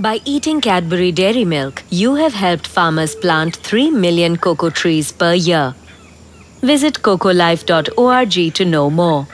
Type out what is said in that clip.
By eating Cadbury dairy milk, you have helped farmers plant 3 million cocoa trees per year. Visit cocolife.org to know more.